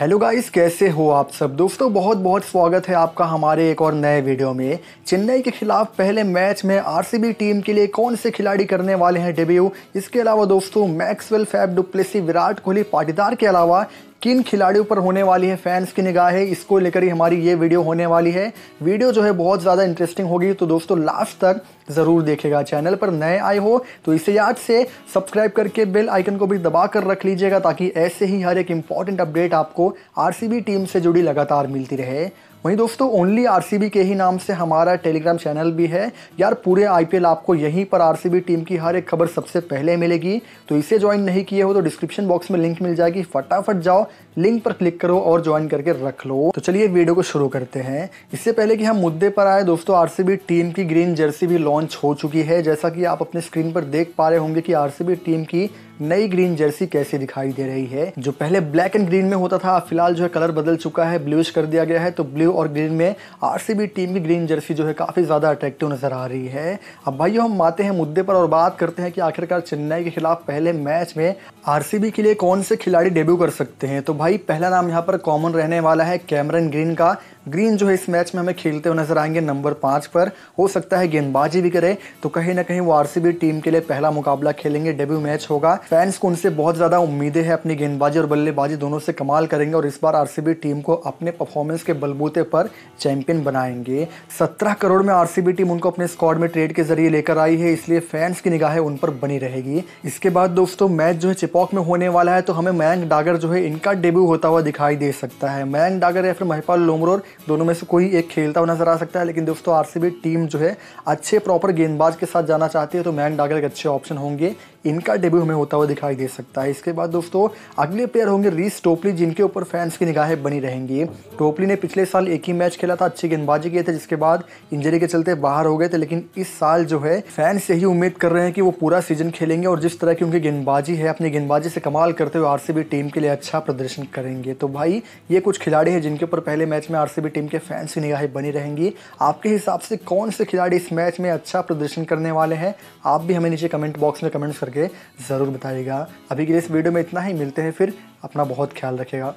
hello guys कैसे हो आप सब दोस्तों बहुत बहुत स्वागत है आपका हमारे एक और नए वीडियो में चेन्नई के खिलाफ पहले मैच में आरसीबी टीम के लिए कौन से खिलाड़ी करने वाले हैं डेब्यू इसके अलावा दोस्तों Maxwell Faf du Plessis Virat Kohli Patidar के अलावा किन खिलाड़ियों पर होने वाली है फैंस की निगाह है इसको लेकर ही हमारी ये वीडियो होने वाली है वीडियो जो है बहुत ज़्यादा इंटरेस्टिंग होगी तो दोस्तों लास्ट तक ज़रूर देखेगा चैनल पर नए आए हो तो इसे याद से सब्सक्राइब करके बेल आइकन को भी दबा कर रख लीजिएगा ताकि ऐसे ही हर एक इम्पॉर्टेंट अपडेट आपको आर टीम से जुड़ी लगातार मिलती रहे वहीं दोस्तों ओनली आरसीबी के ही नाम से हमारा टेलीग्राम चैनल भी है यार पूरे आई आपको यहीं पर आरसीबी टीम की हर एक खबर सबसे पहले मिलेगी तो इसे ज्वाइन नहीं किए हो तो डिस्क्रिप्शन बॉक्स में लिंक मिल जाएगी फटाफट जाओ लिंक पर क्लिक करो और ज्वाइन करके रख लो तो चलिए वीडियो को शुरू करते हैं इससे पहले कि हम मुद्दे पर आए दोस्तों आरसीबी टीम की ग्रीन जर्सी भी लॉन्च हो चुकी है जैसा कि आप अपने स्क्रीन पर देख पा रहे होंगे कि आर टीम की नई ग्रीन जर्सी कैसे दिखाई दे रही है जो पहले ब्लैक एंड ग्रीन में होता था फिलहाल जो है कलर बदल चुका है ब्लूश कर दिया गया है तो ब्लू और ग्रीन में आरसीबी टीम की ग्रीन जर्सी जो है काफ़ी ज़्यादा अट्रैक्टिव नज़र आ रही है अब भाइयों हम आते हैं मुद्दे पर और बात करते हैं कि आखिरकार चेन्नई के खिलाफ पहले मैच में आर के लिए कौन से खिलाड़ी डेब्यू कर सकते हैं तो भाई पहला नाम यहाँ पर कॉमन रहने वाला है कैमरन ग्रीन का ग्रीन जो है इस मैच में हमें खेलते हुए नजर आएंगे नंबर पाँच पर हो सकता है गेंदबाजी भी करे तो कहीं ना कहीं वो आर टीम के लिए पहला मुकाबला खेलेंगे डेब्यू मैच होगा फैंस को उनसे बहुत ज़्यादा उम्मीदें हैं अपनी गेंदबाजी और बल्लेबाजी दोनों से कमाल करेंगे और इस बार आर टीम को अपने परफॉर्मेंस के बलबूते पर चैंपियन बनाएंगे सत्रह करोड़ में आरसीबी टीम उनको अपने स्क्वाड में ट्रेड के जरिए लेकर आई है इसलिए फैंस की निगाहें उन पर बनी रहेगी इसके बाद दोस्तों मैच जो है चिपॉक में होने वाला है तो हमें मयंक डागर जो है इनका डेब्यू होता हुआ दिखाई दे सकता है मयंक डागर या फिर महिपाल लोमरोर दोनों में से कोई एक खेलता हुआ नजर आ सकता है लेकिन दोस्तों आरसीबी टीम जो है अच्छे प्रॉपर गेंदबाज के साथ जाना चाहती है तो मयंक डागर एक अच्छे ऑप्शन होंगे इनका डेब्यू हमें होता हुआ दिखाई दे सकता है इसके बाद दोस्तों अगले प्लेयर होंगे रीस टोपली जिनके ऊपर फैंस की निगाहें बनी रहेंगी टोपली ने पिछले साल एक ही मैच खेला था अच्छी गेंदबाजी किए थे जिसके बाद इंजरी के चलते बाहर हो गए थे लेकिन इस साल जो है फैंस यही उम्मीद कर रहे हैं कि वो पूरा सीजन खेलेंगे और जिस तरह की उनकी गेंदबाजी है अपनी गेंदबाजी से कमाल करते हुए आर टीम के लिए अच्छा प्रदर्शन करेंगे तो भाई ये कुछ खिलाड़ी हैं जिनके ऊपर पहले मैच में आर टीम के फैंस की निगाहें बनी रहेंगी आपके हिसाब से कौन से खिलाड़ी इस मैच में अच्छा प्रदर्शन करने वाले हैं आप भी हमें नीचे कमेंट बॉक्स में कमेंट्स करके करके ज़रूर बताइएगा अभी के लिए इस वीडियो में इतना ही मिलते हैं फिर अपना बहुत ख्याल रखेगा